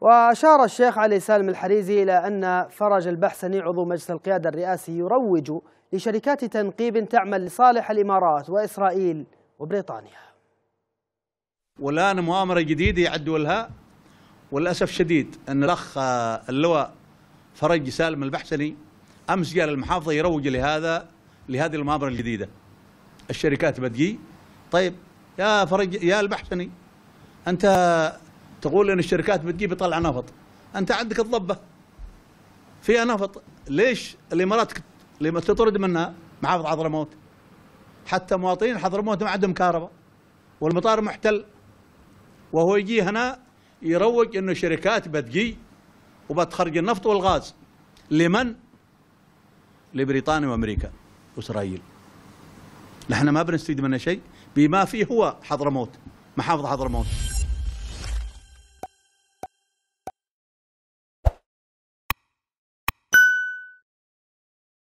وأشار الشيخ علي سالم الحريزي إلى أن فرج البحسني عضو مجلس القيادة الرئاسي يروج لشركات تنقيب تعمل لصالح الإمارات وإسرائيل وبريطانيا والآن مؤامرة جديدة يعدوا لها وللأسف شديد أن الأخ اللواء فرج سالم البحسني أمس جاء للمحافظة يروج لهذا لهذه المؤامرة الجديدة الشركات بتجي طيب يا فرج يا البحسني أنت تقول ان الشركات بتجيب تطلع نفط انت عندك الضبه فيها نفط ليش الامارات لما تطرد منها محافظ حضرموت حتى مواطنين حضرموت ما عندهم كهرباء والمطار محتل وهو يجي هنا يروج انه شركات بتجي وبتخرج النفط والغاز لمن؟ لبريطانيا وامريكا واسرائيل نحن ما بنستفيد منه شيء بما فيه هو حضرموت محافظ حضرموت